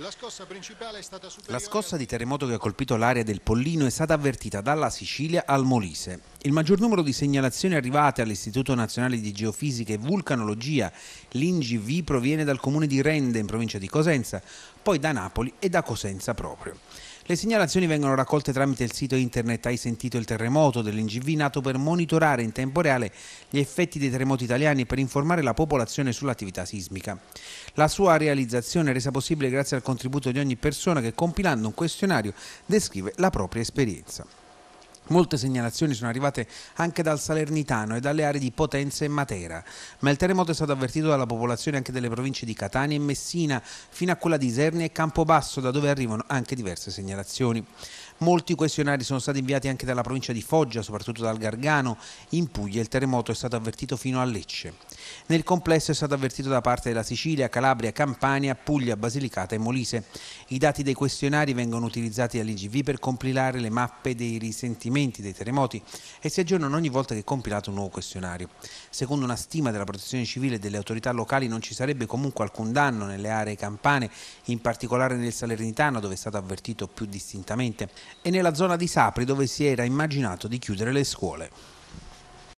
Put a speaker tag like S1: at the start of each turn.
S1: La scossa, La scossa di terremoto che ha colpito l'area del Pollino è stata avvertita dalla Sicilia al Molise. Il maggior numero di segnalazioni arrivate all'Istituto Nazionale di Geofisica e Vulcanologia, l'INGV, proviene dal comune di Rende in provincia di Cosenza, poi da Napoli e da Cosenza proprio. Le segnalazioni vengono raccolte tramite il sito internet Hai sentito il terremoto dell'INGV nato per monitorare in tempo reale gli effetti dei terremoti italiani e per informare la popolazione sull'attività sismica. La sua realizzazione è resa possibile grazie al contributo di ogni persona che compilando un questionario descrive la propria esperienza. Molte segnalazioni sono arrivate anche dal Salernitano e dalle aree di Potenza e Matera, ma il terremoto è stato avvertito dalla popolazione anche delle province di Catania e Messina, fino a quella di Isernia e Campobasso, da dove arrivano anche diverse segnalazioni. Molti questionari sono stati inviati anche dalla provincia di Foggia, soprattutto dal Gargano. In Puglia il terremoto è stato avvertito fino a Lecce. Nel complesso è stato avvertito da parte della Sicilia, Calabria, Campania, Puglia, Basilicata e Molise. I dati dei questionari vengono utilizzati dall'IGV per compilare le mappe dei risentimenti dei terremoti e si aggiornano ogni volta che è compilato un nuovo questionario. Secondo una stima della protezione civile e delle autorità locali non ci sarebbe comunque alcun danno nelle aree campane, in particolare nel Salernitano dove è stato avvertito più distintamente e nella zona di Sapri dove si era immaginato di chiudere le scuole.